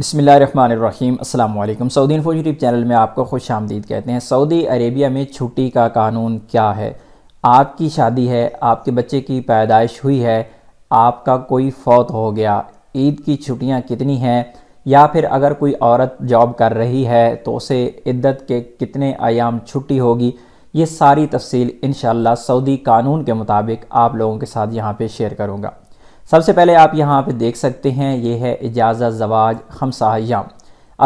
बसमीम् अल्लाम Saudi info YouTube channel में आपको खुश आमदीद कहते हैं सऊदी अरेबिया में छुट्टी का कानून क्या है आपकी शादी है आपके बच्चे की पैदाइश हुई है आपका कोई फौत हो गया ईद की छुट्टियां कितनी हैं या फिर अगर कोई औरत जॉब कर रही है तो उसे इद्दत के कितने आयाम छुट्टी होगी ये सारी तफसील इन सऊदी कानून के मुताबिक आप लोगों के साथ यहाँ पर शेयर करूँगा सबसे पहले आप यहाँ पे देख सकते हैं ये है इजाज़ा जवाज हमसा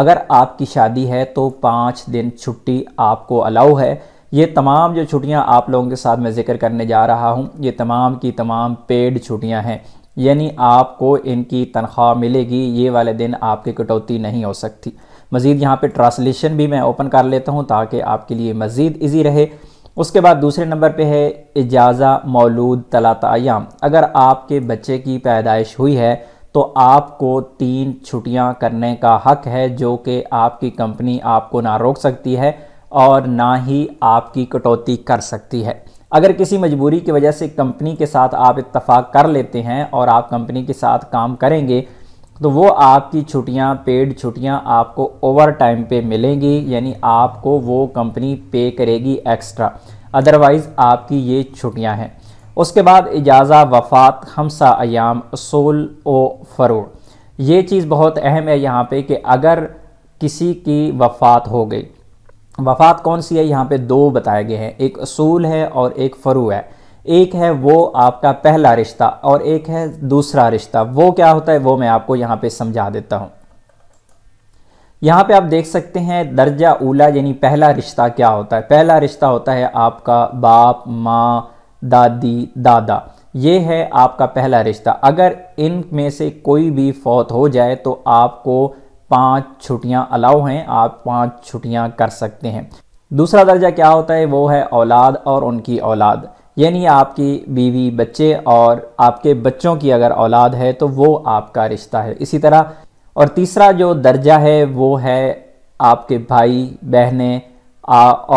अगर आपकी शादी है तो पाँच दिन छुट्टी आपको अलाउ है ये तमाम जो छुट्टियां आप लोगों के साथ मैं जिक्र करने जा रहा हूँ ये तमाम की तमाम पेड छुट्टियां हैं यानी आपको इनकी तनख्वाह मिलेगी ये वाले दिन आपकी कटौती नहीं हो सकती मज़ीद यहाँ पे ट्रांसलेशन भी मैं ओपन कर लेता हूँ ताकि आपके लिए मज़ीद इजी रहे उसके बाद दूसरे नंबर पे है इजाज़ा मौलूद तलातायाम अगर आपके बच्चे की पैदाइश हुई है तो आपको तीन छुट्टियां करने का हक है जो कि आपकी कंपनी आपको ना रोक सकती है और ना ही आपकी कटौती कर सकती है अगर किसी मजबूरी की वजह से कंपनी के साथ आप इतफाक़ कर लेते हैं और आप कंपनी के साथ काम करेंगे तो वो आपकी छुट्टियां पेड छुट्टियां आपको ओवर टाइम पे मिलेंगी यानी आपको वो कंपनी पे करेगी एक्स्ट्रा अदरवाइज़ आपकी ये छुट्टियां हैं उसके बाद इजाज़ा वफात हमसा अयाम असूल ओ फरोड़ ये चीज़ बहुत अहम है यहाँ पे कि अगर किसी की वफात हो गई वफात कौन सी है यहाँ पे दो बताए गए हैं एक असूल है और एक फ़रू है एक है वो आपका पहला रिश्ता और एक है दूसरा रिश्ता वो क्या होता है वो मैं आपको यहाँ पे समझा देता हूँ यहाँ पे आप देख सकते हैं दर्जा ऊला यानी पहला रिश्ता क्या होता है पहला रिश्ता होता है आपका बाप माँ दादी दादा ये है आपका पहला रिश्ता अगर इन में से कोई भी फौत हो जाए तो आपको पांच छुट्टियां अलाउ हैं आप पांच छुट्टियां कर सकते हैं दूसरा दर्जा क्या होता है वो है औलाद और उनकी औलाद यानी आपकी बीवी बच्चे और आपके बच्चों की अगर औलाद है तो वो आपका रिश्ता है इसी तरह और तीसरा जो दर्जा है वो है आपके भाई बहनें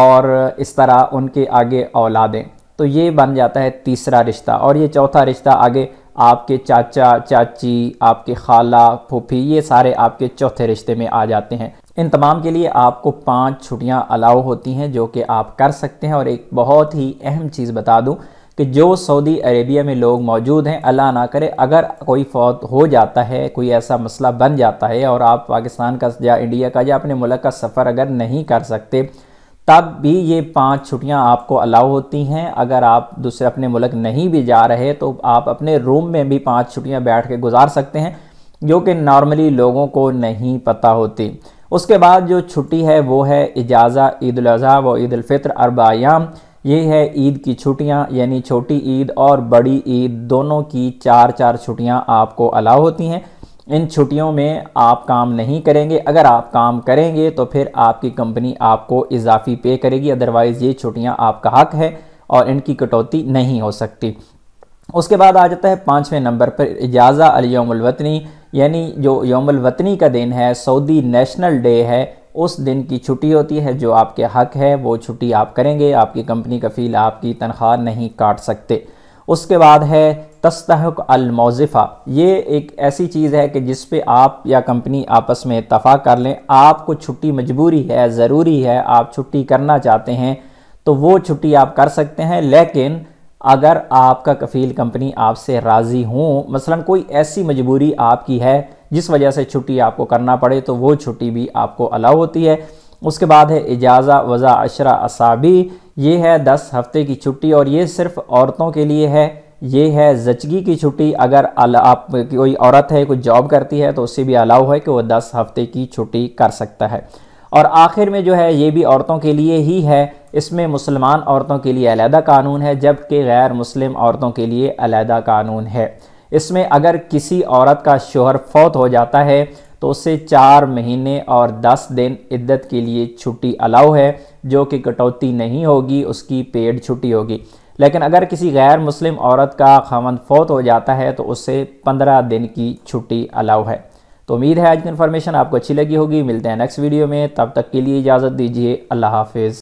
और इस तरह उनके आगे औलादें तो ये बन जाता है तीसरा रिश्ता और ये चौथा रिश्ता आगे आपके चाचा चाची आपके खाला फूफी ये सारे आपके चौथे रिश्ते में आ जाते हैं इन तमाम के लिए आपको पाँच छुट्टियां अलाउ होती हैं जो कि आप कर सकते हैं और एक बहुत ही अहम चीज़ बता दूं कि जो सऊदी अरेबिया में लोग मौजूद हैं अल्लाह ना करे अगर कोई फौत हो जाता है कोई ऐसा मसला बन जाता है और आप पाकिस्तान का या इंडिया का या अपने मुल्क का सफ़र अगर नहीं कर सकते तब भी ये पांच छुट्टियां आपको अलाउ होती हैं अगर आप दूसरे अपने मुल्क नहीं भी जा रहे तो आप अपने रूम में भी पांच छुट्टियां बैठ के गुजार सकते हैं जो कि नॉर्मली लोगों को नहीं पता होती उसके बाद जो छुट्टी है वो है इजाज़ा ईद अजी व ईद अलफ़ितर अरबायाम ये है ईद की छुट्टियाँ यानी छोटी ईद और बड़ी ईद दोनों की चार चार छुट्टियाँ आपको अलाव होती हैं इन छुट्टियों में आप काम नहीं करेंगे अगर आप काम करेंगे तो फिर आपकी कंपनी आपको इजाफी पे करेगी अदरवाइज़ ये छुट्टियाँ आपका हक है और इनकी कटौती नहीं हो सकती उसके बाद आ जाता है पाँचवें नंबर पर इजाज़ा अलियमवतनी यानी जो योमल वतनी का दिन है सऊदी नेशनल डे है उस दिन की छुट्टी होती है जो आपके हक है वो छुट्टी आप करेंगे आपकी कंपनी का फील आपकी तनख्वाह नहीं काट सकते उसके बाद है तस्तहक अलमौज़ा ये एक ऐसी चीज़ है कि जिस पे आप या कंपनी आपस में इतफा कर लें आपको छुट्टी मजबूरी है ज़रूरी है आप छुट्टी करना चाहते हैं तो वो छुट्टी आप कर सकते हैं लेकिन अगर आपका कफ़ील कंपनी आपसे राज़ी हूँ मसलन कोई ऐसी मजबूरी आपकी है जिस वजह से छुट्टी आपको करना पड़े तो वो छुट्टी भी आपको अलाउ होती है उसके बाद है इजाज़ा वज़ा अशरा असाबी ये है दस हफ्ते की छुट्टी और ये सिर्फ औरतों के लिए है ये है जचगी की छुट्टी अगर आप कोई औरत है कोई जॉब करती है तो उससे भी अलाउ है कि वह दस हफ्ते की छुट्टी कर सकता है और आखिर में जो है ये भी औरतों के लिए ही है इसमें मुसलमान औरतों के लिए अलहदा कानून है जबकि गैर मुस्लिम औरतों के लिए अलहदा कानून है इसमें अगर किसी औरत का शोहर फौत हो जाता है तो उससे चार महीने और दस दिन इद्दत के लिए छुट्टी अलाउ है जो कि कटौती नहीं होगी उसकी पेड छुट्टी होगी लेकिन अगर किसी गैर मुस्लिम औरत का खामन फौत हो जाता है तो उससे पंद्रह दिन की छुट्टी अलाउ है तो उम्मीद है आज की इन्फॉर्मेशन आपको अच्छी लगी होगी मिलते हैं नेक्स्ट वीडियो में तब तक के लिए इजाज़त दीजिए अल्लाह हाफिज़